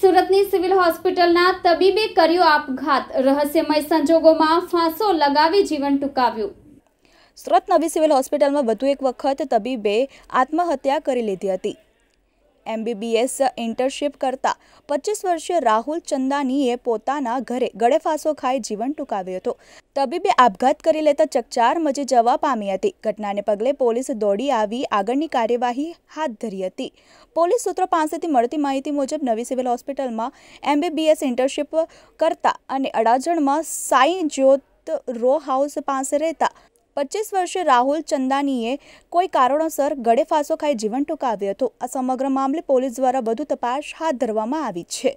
સુરતની સિવિલ હોસ્પિટલના તબીબે કર્યો આપઘાત રહસ્યમય સંજોગોમાં ફાંસો લગાવી જીવન ટૂંકાવ્યું સુરત નવી સિવિલ હોસ્પિટલમાં વધુ એક વખત તબીબે આત્મહત્યા કરી લીધી હતી એમબીબીએસ ઇન્ટર્નશીપ કરતા પચીસ વર્ષીય રાહુલ ચંદાનીએ પોતાના ઘરે ગળેફાંસો ખાઈ જીવન ટૂંકાવ્યું હતું તબીબે આપઘાત કરી લેતા ચકચાર મચી જવા પામી હતી ઘટનાને પગલે પોલીસ દોડી આવી આગળની કાર્યવાહી હાથ ધરી હતી પોલીસ સૂત્રો પાસેથી મળતી માહિતી મુજબ નવી સિવિલ હોસ્પિટલમાં એમબીબીએસ ઇન્ટર્નશીપ કરતા અને અડાજણમાં સાઈ જ્યોત રો હાઉસ પાસે રહેતા પચીસ વર્ષે રાહુલ ચંદાનીએ કોઈ કારણોસર ગળે ફાંસો ખાઈ જીવન ટૂંકાવ્યો હતો આ સમગ્ર મામલે પોલીસ દ્વારા વધુ તપાસ હાથ ધરવામાં આવી છે